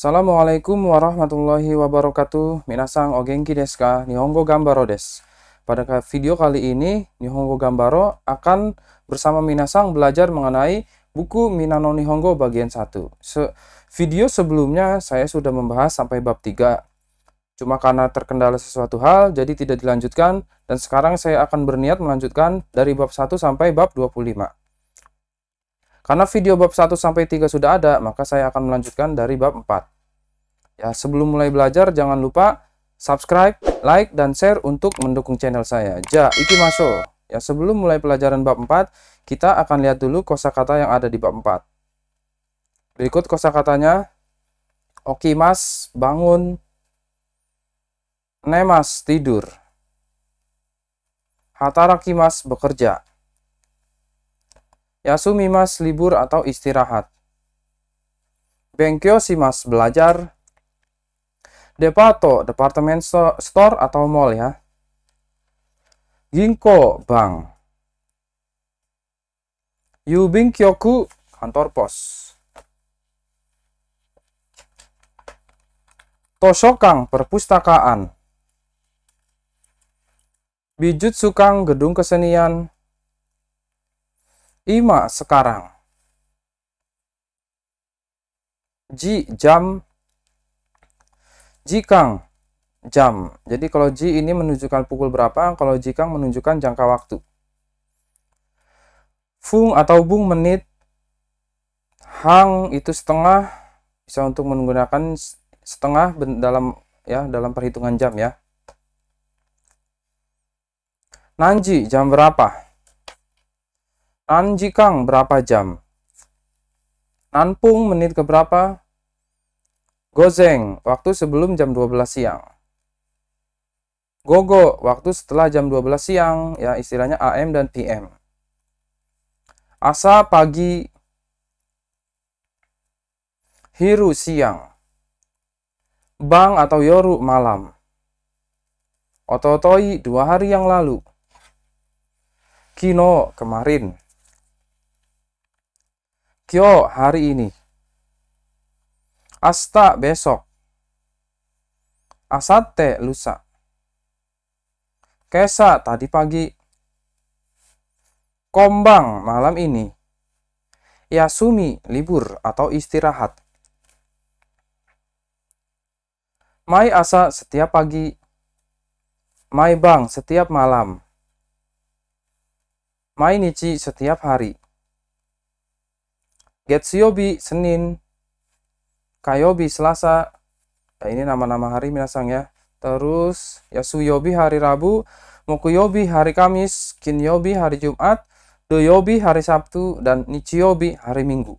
Assalamualaikum warahmatullahi wabarakatuh. Minasang ogenki kideska Nihongo Gambaro des. Pada video kali ini, Nihongo Gambaro akan bersama Minasang belajar mengenai buku Minano Nihongo bagian 1. Se video sebelumnya saya sudah membahas sampai bab 3. Cuma karena terkendala sesuatu hal, jadi tidak dilanjutkan. Dan sekarang saya akan berniat melanjutkan dari bab 1 sampai bab 25. Karena video bab 1 sampai 3 sudah ada, maka saya akan melanjutkan dari bab 4. Ya, sebelum mulai belajar jangan lupa subscribe, like dan share untuk mendukung channel saya. Ja, iki masuk. Ya, sebelum mulai pelajaran bab 4, kita akan lihat dulu kosakata yang ada di bab 4. Berikut kosakatanya. Oki mas bangun. Nemas tidur. Hatarakimas bekerja. Yasumimas libur atau istirahat. Benkyo simas belajar. Depato departemen store atau mall ya. Ginko bank. Yubinkyoku kantor pos. Toshokang perpustakaan. Bijutsukang gedung kesenian. Ima sekarang. Ji jam. Jikang jam. Jadi kalau ji ini menunjukkan pukul berapa, kalau jikang menunjukkan jangka waktu. Fung atau bung menit. Hang itu setengah bisa untuk menggunakan setengah dalam ya dalam perhitungan jam ya. Nanji jam berapa? Nanjikang berapa jam? Nanpung menit berapa? Gozeng, waktu sebelum jam 12 siang. Gogo, waktu setelah jam 12 siang, ya istilahnya AM dan PM. Asa pagi, Hiru siang. Bang atau Yoru malam. Ototoi dua hari yang lalu. Kino kemarin. Kyo hari ini. Asta besok. Asate lusa. Kesa tadi pagi. Kombang malam ini. Yasumi libur atau istirahat. Mai asa setiap pagi. Mai bang setiap malam. Mai Nici setiap hari. Getsuyobi Senin, Kayobi Selasa. Ya, ini nama-nama hari minasang ya. Terus Yasuyobi hari Rabu, Mokuyobi hari Kamis, Kinyobi hari Jumat, Doyobi hari Sabtu dan Nichiyobi hari Minggu.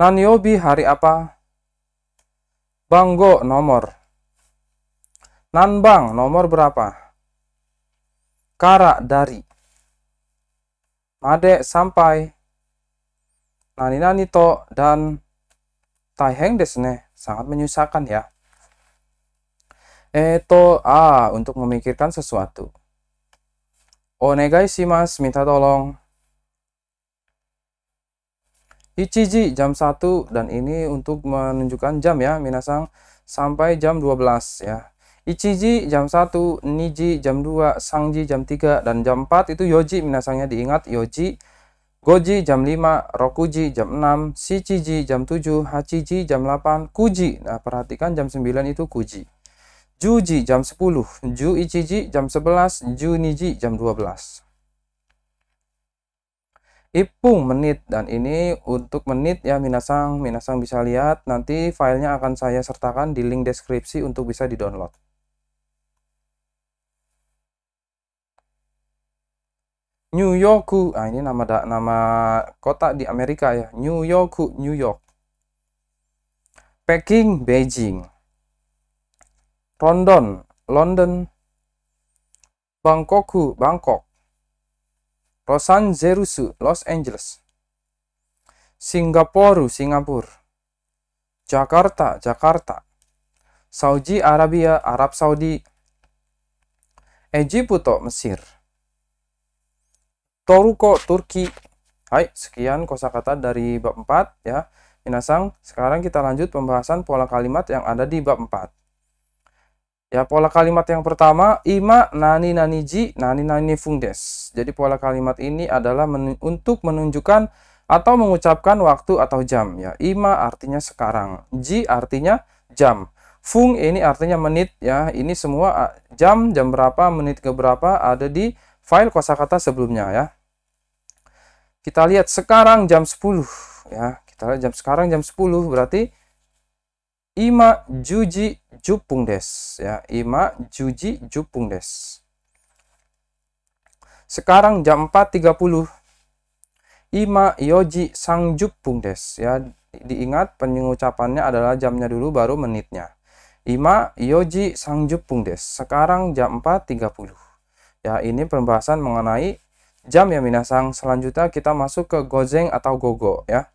Nanyobi hari apa? Banggo nomor. Nanbang nomor berapa? Kara dari. Made sampai Nani Nani to dan Taiheng desne sangat menyusahkan ya. Eto eh, a ah, untuk memikirkan sesuatu. Onegai oh, mas minta tolong. Ichiji jam 1 dan ini untuk menunjukkan jam ya minasang sampai jam 12 ya. Ichiji jam 1, Niji jam 2, Sangji jam 3, dan jam 4 itu Yoji minasangnya diingat Yoji. Goji jam 5, Rokuji jam 6, Shichiji jam 7, Hachiji jam 8, Kuji. Nah perhatikan jam 9 itu Kuji. Juji jam 10, Ju Ichiji jam 11, Ju Niji jam 12. Ipung menit dan ini untuk menit ya Minasang, Minasang bisa lihat nanti filenya akan saya sertakan di link deskripsi untuk bisa di download. New Yorku. Ah ini nama da, nama kota di Amerika ya. New Yorku, New York. Peking, Beijing. London, London. Bangkoku, Bangkok. Los Angeles, Los Angeles. Singapura, Singapura. Jakarta, Jakarta. Saudi Arabia, Arab Saudi. Egypto, Mesir. Toruko Turki. Hai, sekian kosakata dari bab 4 ya. Minasang, sekarang kita lanjut pembahasan pola kalimat yang ada di bab 4. Ya, pola kalimat yang pertama, ima nani nani ji nani nani fung des. Jadi pola kalimat ini adalah men untuk menunjukkan atau mengucapkan waktu atau jam ya. Ima artinya sekarang, ji artinya jam. Fung ini artinya menit ya. Ini semua jam, jam berapa, menit ke berapa ada di file kosakata sebelumnya ya kita lihat sekarang jam 10 ya kita lihat jam sekarang jam 10 berarti ima juji jupung des ya ima juji jupung des sekarang jam 4.30 ima yoji sang jupung des ya diingat pengucapannya adalah jamnya dulu baru menitnya ima yoji sang jupung des sekarang jam 4.30 ya ini pembahasan mengenai jam ya minasang. Selanjutnya kita masuk ke gozeng atau Gogo ya.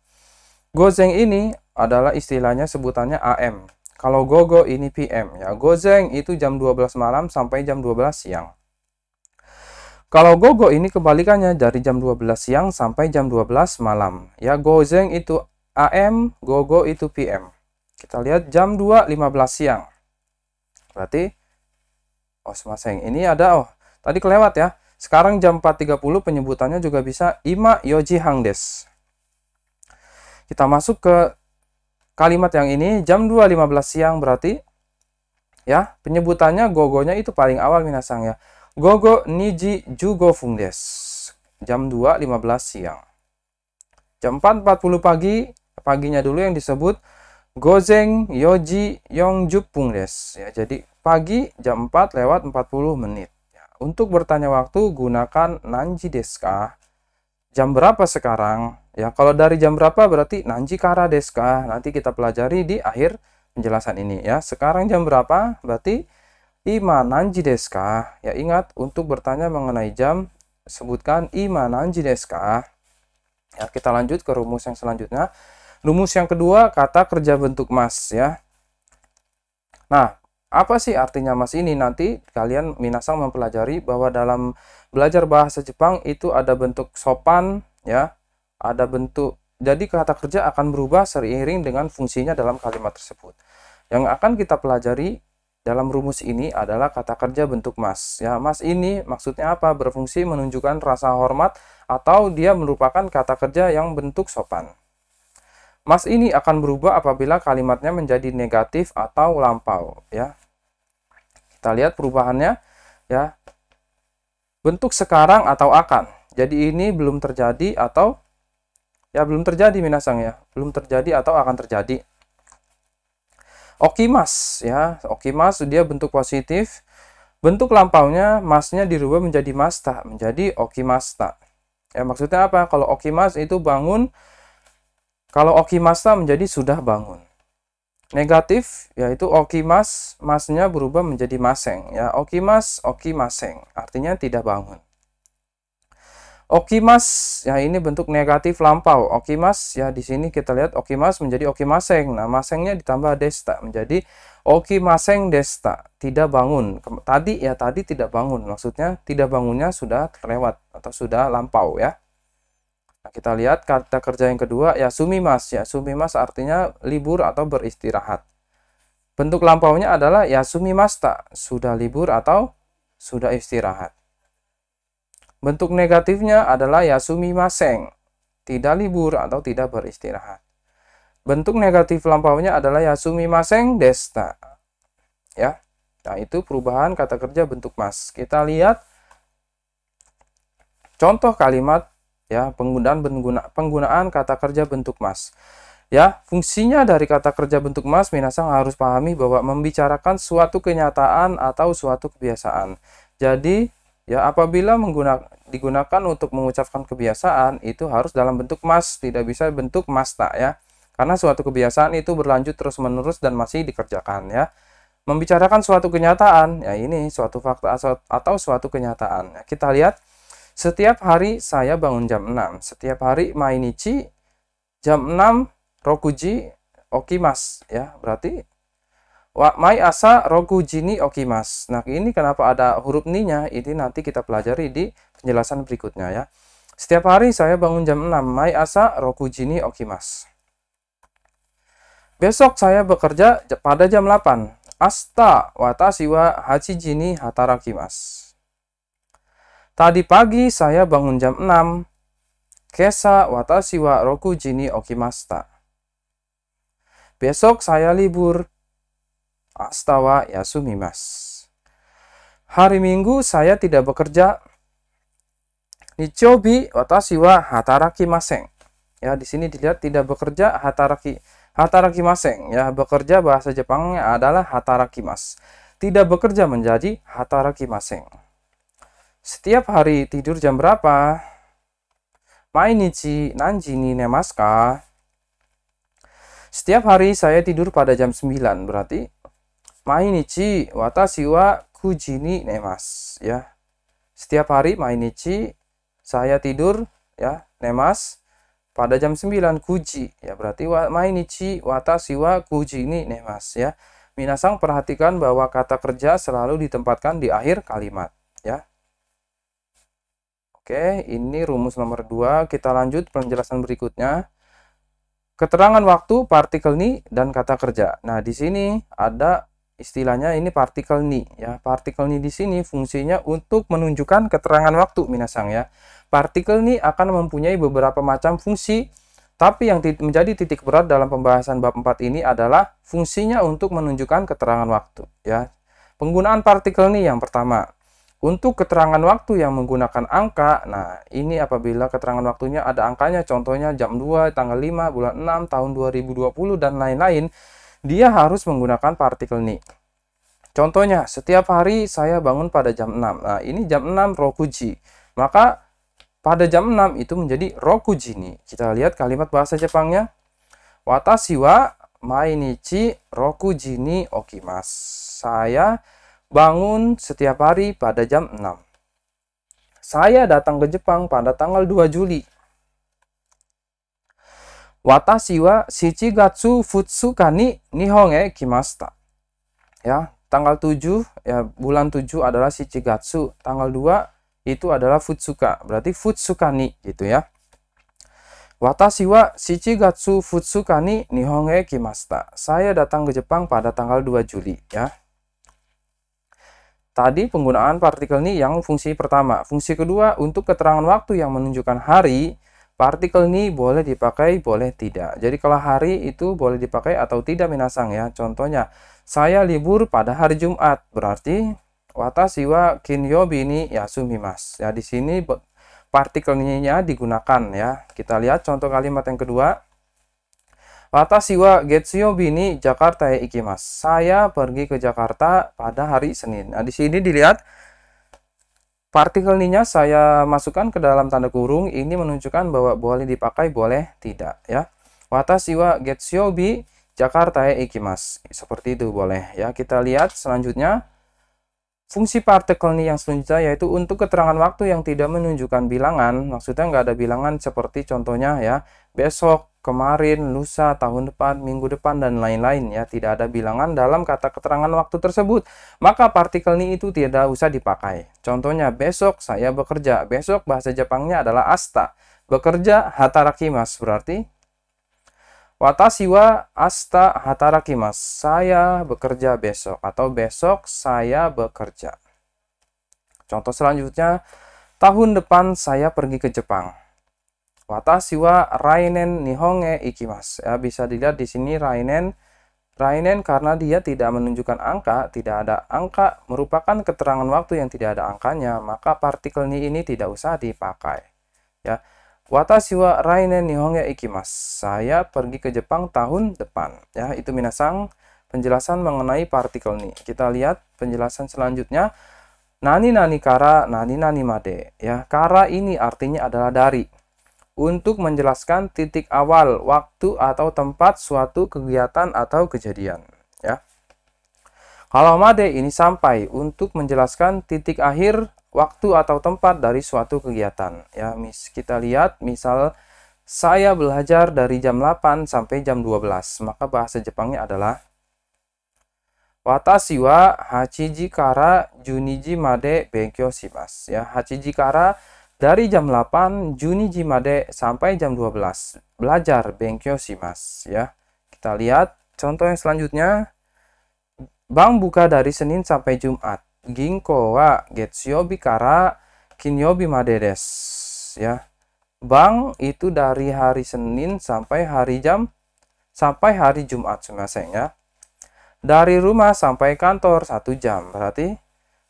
gozeng ini adalah istilahnya sebutannya AM. Kalau Gogo ini PM ya. gozeng itu jam 12 malam sampai jam 12 siang. Kalau Gogo ini kebalikannya dari jam 12 siang sampai jam 12 malam. Ya gozeng itu AM, Gogo itu PM. Kita lihat jam 2.15 siang. Berarti osmaseng oh, ini ada oh tadi kelewat ya. Sekarang jam 4.30 penyebutannya juga bisa ima yoji hang Des. Kita masuk ke kalimat yang ini jam 2.15 siang berarti ya penyebutannya gogonya itu paling awal minasang ya. Gogo niji jugo fung Des. Jam 2.15 siang. Jam 4.40 pagi paginya dulu yang disebut Gozeng Yoji Yongjupung des. Ya, jadi pagi jam 4 lewat 40 menit untuk bertanya waktu gunakan nanji deska. Jam berapa sekarang? Ya, kalau dari jam berapa berarti nanji kara deska. Nanti kita pelajari di akhir penjelasan ini ya. Sekarang jam berapa? Berarti ima nanji deska. Ya, ingat untuk bertanya mengenai jam sebutkan ima nanji deska. Ya, kita lanjut ke rumus yang selanjutnya. Rumus yang kedua kata kerja bentuk mas ya. Nah, apa sih artinya mas ini nanti kalian minasang mempelajari bahwa dalam belajar bahasa Jepang itu ada bentuk sopan ya ada bentuk jadi kata kerja akan berubah seiring dengan fungsinya dalam kalimat tersebut yang akan kita pelajari dalam rumus ini adalah kata kerja bentuk mas ya mas ini maksudnya apa berfungsi menunjukkan rasa hormat atau dia merupakan kata kerja yang bentuk sopan Mas ini akan berubah apabila kalimatnya menjadi negatif atau lampau ya. Kita lihat perubahannya ya. Bentuk sekarang atau akan. Jadi ini belum terjadi atau ya belum terjadi minasang ya. Belum terjadi atau akan terjadi. Okimas ya. Okimas dia bentuk positif. Bentuk lampaunya masnya dirubah menjadi masta, menjadi okimasta. Ya maksudnya apa? Kalau okimas itu bangun kalau okimasta menjadi sudah bangun. Negatif yaitu okimas, masnya berubah menjadi maseng ya. Okimas, okimaseng artinya tidak bangun. Okimas ya ini bentuk negatif lampau. Okimas ya di sini kita lihat okimas menjadi okimaseng. Nah, masengnya ditambah desta menjadi okimaseng desta. Tidak bangun. Tadi ya tadi tidak bangun. Maksudnya tidak bangunnya sudah terlewat atau sudah lampau ya kita lihat kata kerja yang kedua ya sumimas ya sumimas artinya libur atau beristirahat bentuk lampaunya adalah ya tak sudah libur atau sudah istirahat bentuk negatifnya adalah ya sumimaseng tidak libur atau tidak beristirahat bentuk negatif lampaunya adalah ya sumimaseng desta ya nah itu perubahan kata kerja bentuk mas kita lihat contoh kalimat ya penggunaan pengguna, penggunaan kata kerja bentuk mas ya fungsinya dari kata kerja bentuk mas minasang harus pahami bahwa membicarakan suatu kenyataan atau suatu kebiasaan jadi ya apabila menggunakan digunakan untuk mengucapkan kebiasaan itu harus dalam bentuk mas tidak bisa bentuk mas tak ya karena suatu kebiasaan itu berlanjut terus menerus dan masih dikerjakan ya membicarakan suatu kenyataan ya ini suatu fakta atau suatu kenyataan kita lihat setiap hari saya bangun jam 6. Setiap hari mainichi jam 6 rokuji okimas ya. Berarti wa mai asa rokuji ni okimas. Nah, ini kenapa ada huruf ninya? Ini nanti kita pelajari di penjelasan berikutnya ya. Setiap hari saya bangun jam 6. Mai asa rokuji ni okimas. Besok saya bekerja pada jam 8. Asta watashi wa hachiji ni hatarakimasu. Tadi pagi saya bangun jam 6. Kesa watashi wa roku jini okimasta. Besok saya libur. Astawa yasumimas. Hari Minggu saya tidak bekerja. Nichobi watashi wa hataraki maseng. Ya, di sini dilihat tidak bekerja hataraki. Hataraki maseng ya, bekerja bahasa Jepangnya adalah hataraki mas. Tidak bekerja menjadi hataraki maseng. Setiap hari tidur jam berapa? Mainichi nanji ni nemaska? Setiap hari saya tidur pada jam 9, berarti mainichi watashi wa kuji ni nemas ya. Setiap hari mainichi saya tidur ya nemas pada jam 9 kuji ya berarti wa mainichi watashi wa kuji ni nemas ya. Minasang perhatikan bahwa kata kerja selalu ditempatkan di akhir kalimat ya. Oke, ini rumus nomor 2. Kita lanjut penjelasan berikutnya. Keterangan waktu, partikel ni, dan kata kerja. Nah, di sini ada istilahnya ini partikel ni. Ya. Partikel ni di sini fungsinya untuk menunjukkan keterangan waktu, Minasang. ya. Partikel ni akan mempunyai beberapa macam fungsi, tapi yang menjadi titik berat dalam pembahasan bab 4 ini adalah fungsinya untuk menunjukkan keterangan waktu. ya. Penggunaan partikel ni yang pertama. Untuk keterangan waktu yang menggunakan angka, nah ini apabila keterangan waktunya ada angkanya, contohnya jam 2, tanggal 5, bulan 6, tahun 2020, dan lain-lain, dia harus menggunakan partikel ni. Contohnya, setiap hari saya bangun pada jam 6. Nah, ini jam 6 Rokuji. Maka pada jam 6 itu menjadi Rokuji ni. Kita lihat kalimat bahasa Jepangnya. Watashi wa mainichi Rokuji ni okimasu. Saya bangun setiap hari pada jam 6. Saya datang ke Jepang pada tanggal 2 Juli. Watashi wa shichigatsu futsuka ni nihon e Ya, tanggal 7 ya bulan 7 adalah shichigatsu, tanggal 2 itu adalah futsuka. Berarti futsuka gitu ya. Watashi wa shichigatsu futsuka ni nihon e Saya datang ke Jepang pada tanggal 2 Juli ya. Tadi penggunaan partikel ini yang fungsi pertama. Fungsi kedua untuk keterangan waktu yang menunjukkan hari, partikel ini boleh dipakai boleh tidak. Jadi kalau hari itu boleh dipakai atau tidak minasang ya. Contohnya, saya libur pada hari Jumat. Berarti watashi wa kinyobi ni yasumimas. Ya di sini partikelnya digunakan ya. Kita lihat contoh kalimat yang kedua. Watashi wa Getsuyobi ni Jakarta ya ikimas. Saya pergi ke Jakarta pada hari Senin. Nah, di sini dilihat partikel ninya saya masukkan ke dalam tanda kurung. Ini menunjukkan bahwa boleh dipakai, boleh tidak ya. Watashi wa Getsuyobi Jakarta ya ikimas. Seperti itu boleh ya. Kita lihat selanjutnya. Fungsi partikel ini yang selanjutnya yaitu untuk keterangan waktu yang tidak menunjukkan bilangan, maksudnya nggak ada bilangan seperti contohnya ya, besok, kemarin, lusa, tahun depan, minggu depan, dan lain-lain ya, tidak ada bilangan dalam kata keterangan waktu tersebut. Maka partikel ini itu tidak usah dipakai. Contohnya besok saya bekerja, besok bahasa Jepangnya adalah asta, bekerja hatarakimas berarti Watashi wa asta hatarakimas. Saya bekerja besok atau besok saya bekerja. Contoh selanjutnya, tahun depan saya pergi ke Jepang. Watashi wa rainen nihonge ikimas. Ya, bisa dilihat di sini rainen rainen karena dia tidak menunjukkan angka, tidak ada angka merupakan keterangan waktu yang tidak ada angkanya, maka partikelnya ini tidak usah dipakai. Ya. Watashi wa rainen nihonge ikimas. Saya pergi ke Jepang tahun depan. Ya, itu minasang penjelasan mengenai partikel ini. Kita lihat penjelasan selanjutnya. Nani nani kara nani nani made. Ya, kara ini artinya adalah dari. Untuk menjelaskan titik awal, waktu atau tempat suatu kegiatan atau kejadian. Ya. Kalau made ini sampai untuk menjelaskan titik akhir waktu atau tempat dari suatu kegiatan. Ya, mis kita lihat misal saya belajar dari jam 8 sampai jam 12, maka bahasa Jepangnya adalah Watashi wa hachiji kara juniji made benkyo shimasu. Ya, hachiji kara dari jam 8 juniji made sampai jam 12 belajar benkyo shimasu ya. Kita lihat contoh yang selanjutnya. Bank buka dari Senin sampai Jumat wa kinyobi kara ya. Bang itu dari hari Senin sampai hari jam sampai hari Jumat semaseng ya. Dari rumah sampai kantor satu jam berarti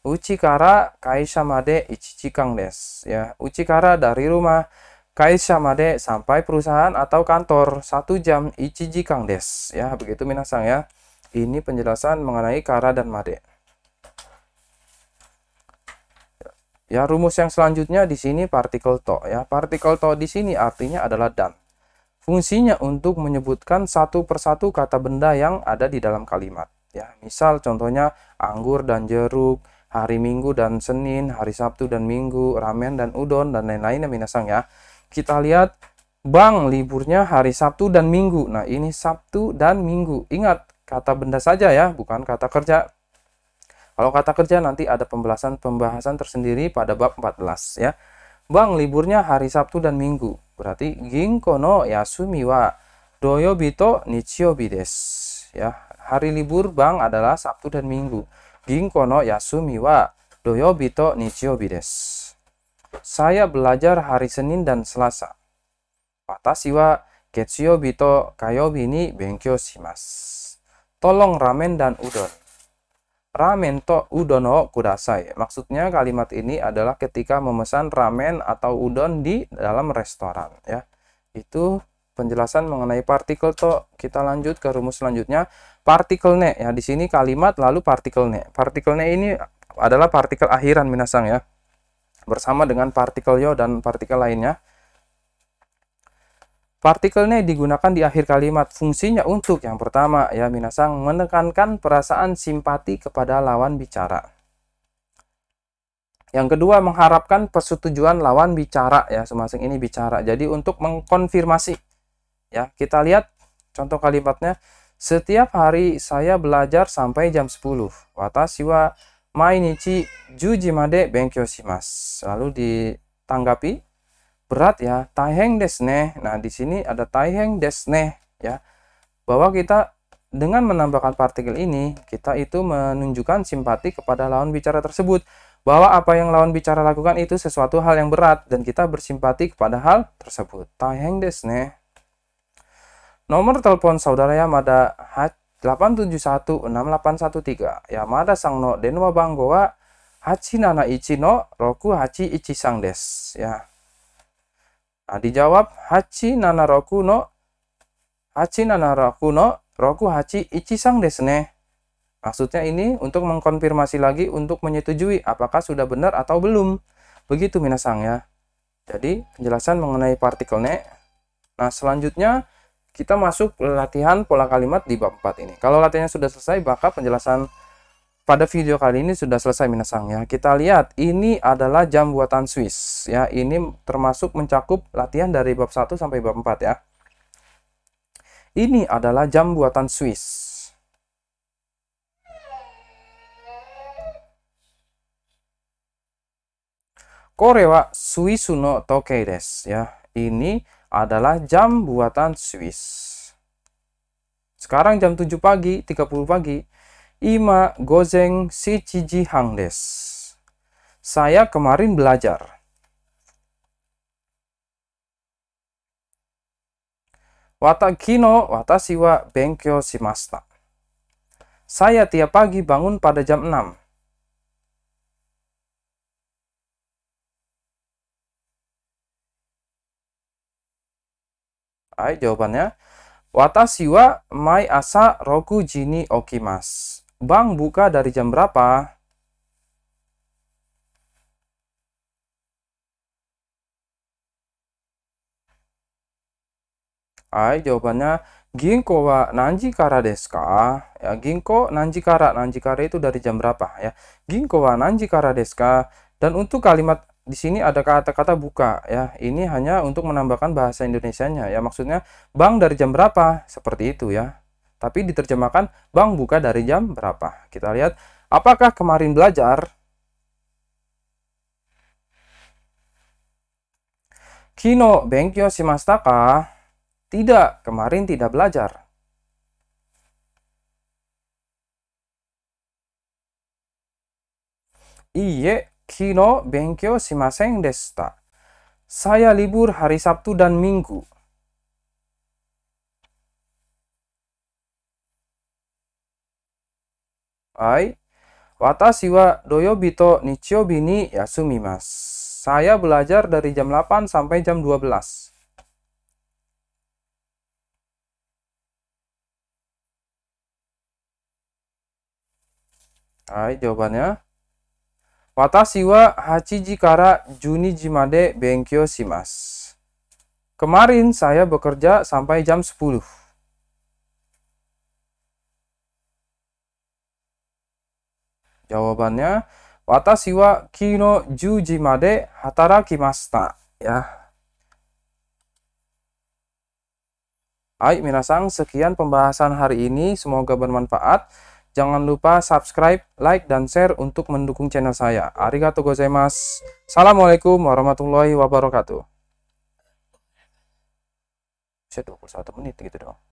Uchikara made ichichikang des ya. Uchikara dari rumah kaisa made sampai perusahaan atau kantor satu jam ichichikang des ya. Begitu minasang ya. Ini penjelasan mengenai kara dan made. Ya, rumus yang selanjutnya di sini partikel to ya. Partikel to di sini artinya adalah dan. Fungsinya untuk menyebutkan satu persatu kata benda yang ada di dalam kalimat. Ya, misal contohnya anggur dan jeruk, hari Minggu dan Senin, hari Sabtu dan Minggu, ramen dan udon dan lain-lainnya minasang ya. Kita lihat bang liburnya hari Sabtu dan Minggu. Nah, ini Sabtu dan Minggu. Ingat, kata benda saja ya, bukan kata kerja. Kalau kata kerja nanti ada pembahasan pembahasan tersendiri pada bab 14 ya. Bang, liburnya hari Sabtu dan Minggu. Berarti ginko no yasumi wa doyobi to nichiobi desu. Ya, hari libur bang adalah Sabtu dan Minggu. Ginko no yasumi wa doyobi to nichiobi desu. Saya belajar hari Senin dan Selasa. Watashi wa getsuyobi to kayobi ni benkyou shimasu. Tolong ramen dan udon ramen to udon o kudasai. Maksudnya kalimat ini adalah ketika memesan ramen atau udon di dalam restoran ya. Itu penjelasan mengenai partikel to. Kita lanjut ke rumus selanjutnya partikel ne ya. Di sini kalimat lalu partikel ne. Partikel ne ini adalah partikel akhiran minasang ya. Bersama dengan partikel yo dan partikel lainnya. Partikelnya digunakan di akhir kalimat fungsinya untuk yang pertama ya minasang menekankan perasaan simpati kepada lawan bicara. Yang kedua mengharapkan persetujuan lawan bicara ya semasing ini bicara. Jadi untuk mengkonfirmasi ya kita lihat contoh kalimatnya setiap hari saya belajar sampai jam 10. Watashi wa mainichi jujimade benkyou shimasu. Lalu ditanggapi berat ya taiheng desne nah di sini ada taiheng desne ya bahwa kita dengan menambahkan partikel ini kita itu menunjukkan simpati kepada lawan bicara tersebut bahwa apa yang lawan bicara lakukan itu sesuatu hal yang berat dan kita bersimpati kepada hal tersebut taiheng desne nomor telepon saudara Yamada 8716813 Yamada sangno denwa banggoa hachi nana ichi no roku hachi ichi sang des ya Nah, dijawab hachi nana roku no hachi nana roku no roku hachi ichi sang desne. Maksudnya ini untuk mengkonfirmasi lagi untuk menyetujui apakah sudah benar atau belum. Begitu minasang ya. Jadi penjelasan mengenai partikel ne. Nah, selanjutnya kita masuk latihan pola kalimat di bab 4 ini. Kalau latihannya sudah selesai, maka penjelasan pada video kali ini sudah selesai Minasang ya. Kita lihat ini adalah jam buatan Swiss ya. Ini termasuk mencakup latihan dari bab 1 sampai bab 4 ya. Ini adalah jam buatan Swiss. Korewa Suisu no Tokei des ya. Ini adalah jam buatan Swiss. Sekarang jam 7 pagi, 30 pagi Ima Gozeng Shichiji Hangdes. Saya kemarin belajar. kino no siwa wa benkyo shimashita. Saya tiap pagi bangun pada jam 6. Hai, jawabannya. Watashi wa mai asa roku jini okimas. Bank buka dari jam berapa? Hai, jawabannya Ginko wa nanji kara desu ka? Ya, ginko nanji kara, nanji kara itu dari jam berapa ya? Ginko wa nanji kara desu Dan untuk kalimat di sini ada kata-kata buka ya. Ini hanya untuk menambahkan bahasa Indonesianya ya. Maksudnya bank dari jam berapa? Seperti itu ya tapi diterjemahkan bang buka dari jam berapa. Kita lihat apakah kemarin belajar Kino Benkyo Shimashita Tidak, kemarin tidak belajar. Iye, kino benkyo shimasen deshita. Saya libur hari Sabtu dan Minggu. Ai, watashi wa to nichiobi ni yasumimasu. Saya belajar dari jam 8 sampai jam 12. Hai, jawabannya. Watashi wa hachiji kara juni jimade benkyo shimasu. Kemarin saya bekerja sampai jam 10. Jawabannya watashi wa kino juji made hatarakimashita ya. Hai minasang, sekian pembahasan hari ini. Semoga bermanfaat. Jangan lupa subscribe, like, dan share untuk mendukung channel saya. Arigato gozaimasu. Assalamualaikum warahmatullahi wabarakatuh. Bisa 21 menit gitu dong.